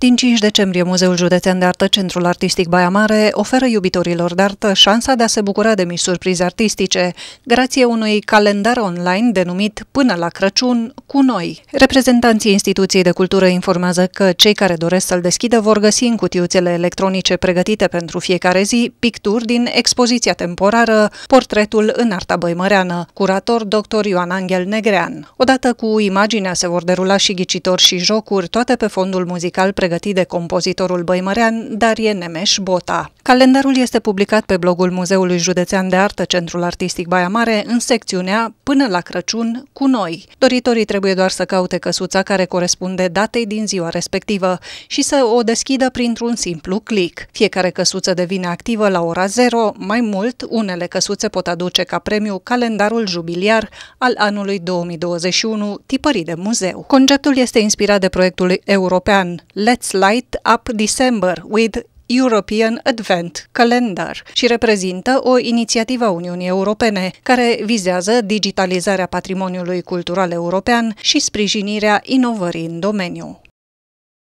Din 5 decembrie, Muzeul Județean de Artă Centrul Artistic Baia Mare oferă iubitorilor de artă șansa de a se bucura de mici surprize artistice, grație unui calendar online denumit Până la Crăciun cu noi. Reprezentanții instituției de cultură informează că cei care doresc să-l deschidă vor găsi în cutiuțele electronice pregătite pentru fiecare zi picturi din expoziția temporară Portretul în arta băimăreană, curator dr. Ioan Angel Negrean. Odată cu imaginea se vor derula și ghicitori și jocuri, toate pe fondul muzical pregătit pregătit de compozitorul băimărean Darie Nemeș Bota. Calendarul este publicat pe blogul Muzeului Județean de Artă Centrul Artistic Baia Mare în secțiunea Până la Crăciun cu noi. Doritorii trebuie doar să caute căsuța care corespunde datei din ziua respectivă și să o deschidă printr-un simplu click. Fiecare căsuță devine activă la ora 0, mai mult, unele căsuțe pot aduce ca premiu calendarul jubiliar al anului 2021, tipărit de muzeu. Conceptul este inspirat de proiectul european Let Let's Light Up December with European Advent Calendar și reprezintă o inițiativă a Uniunii Europene care vizează digitalizarea patrimoniului cultural european și sprijinirea inovării în domeniu.